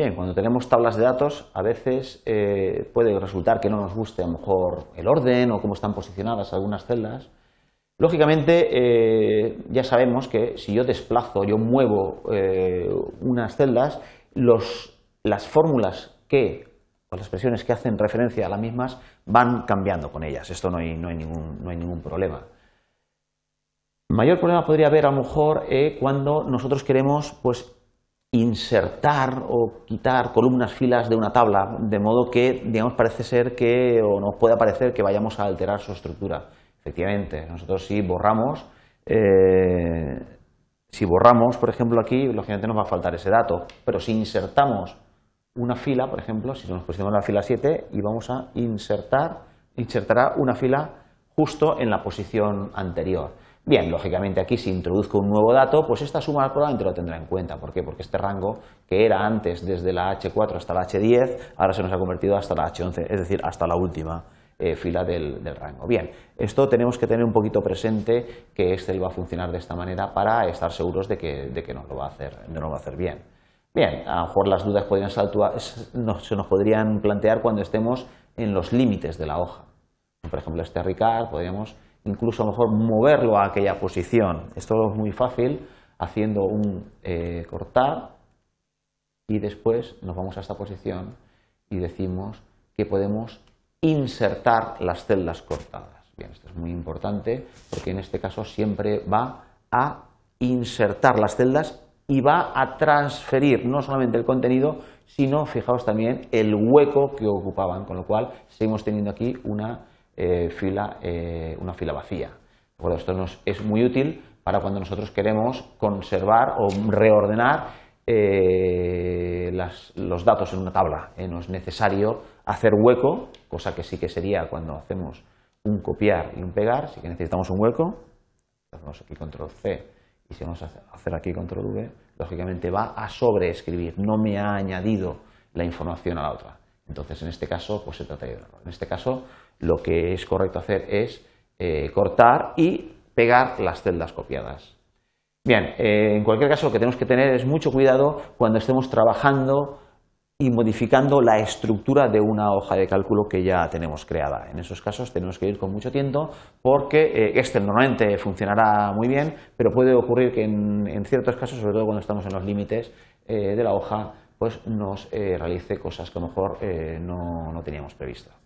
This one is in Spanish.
Bien, cuando tenemos tablas de datos, a veces eh, puede resultar que no nos guste a lo mejor el orden o cómo están posicionadas algunas celdas. Lógicamente, eh, ya sabemos que si yo desplazo, yo muevo eh, unas celdas, los, las fórmulas que o las expresiones que hacen referencia a las mismas van cambiando con ellas. Esto no hay, ningún, no hay ningún problema. Mayor problema podría haber a lo mejor cuando nosotros queremos pues, insertar o quitar columnas filas de una tabla, de modo que, digamos, parece ser que, o nos puede parecer que vayamos a alterar su estructura. Efectivamente, nosotros si borramos, eh, si borramos, por ejemplo, aquí, lógicamente nos va a faltar ese dato, pero si insertamos una fila, por ejemplo, si nos pusimos la fila 7 y vamos a insertar, insertará una fila justo en la posición anterior. Bien, lógicamente aquí si introduzco un nuevo dato, pues esta suma probablemente lo tendrá en cuenta. ¿Por qué? Porque este rango que era antes desde la H4 hasta la H10, ahora se nos ha convertido hasta la H11, es decir, hasta la última eh, fila del, rango. Bien, esto tenemos que tener un poquito presente que este va a funcionar de esta manera para estar seguros de que, nos, lo va a hacer, no lo va a hacer bien. Bien, a lo mejor las dudas se nos podrían plantear cuando estemos en los límites de la hoja. Por ejemplo, este Ricard podríamos incluso a lo mejor moverlo a aquella posición. Esto es muy fácil haciendo un eh, cortar y después nos vamos a esta posición y decimos que podemos insertar las celdas cortadas. Bien, esto es muy importante porque en este caso siempre va a insertar las celdas y va a transferir no solamente el contenido, sino, fijaos también, el hueco que ocupaban, con lo cual seguimos teniendo aquí una eh, fila, eh, una fila vacía. esto nos, es muy útil para cuando nosotros queremos conservar o reordenar eh, los datos en una tabla. no es necesario hacer hueco, cosa que sí que sería cuando hacemos un copiar y un pegar, sí que necesitamos un hueco. Hacemos aquí control C y si vamos a hacer aquí control V, lógicamente va a sobreescribir, no me ha añadido la información a la otra. Entonces, en este caso, pues se trata de En este caso, lo que es correcto hacer es eh, cortar y pegar las celdas copiadas. Bien, eh, en cualquier caso, lo que tenemos que tener es mucho cuidado cuando estemos trabajando y modificando la estructura de una hoja de cálculo que ya tenemos creada. En esos casos tenemos que ir con mucho tiento porque este normalmente funcionará muy bien, pero puede ocurrir que en, ciertos casos, sobre todo cuando estamos en los límites de la hoja, pues nos eh, realice cosas que a lo mejor eh, no, no teníamos previsto.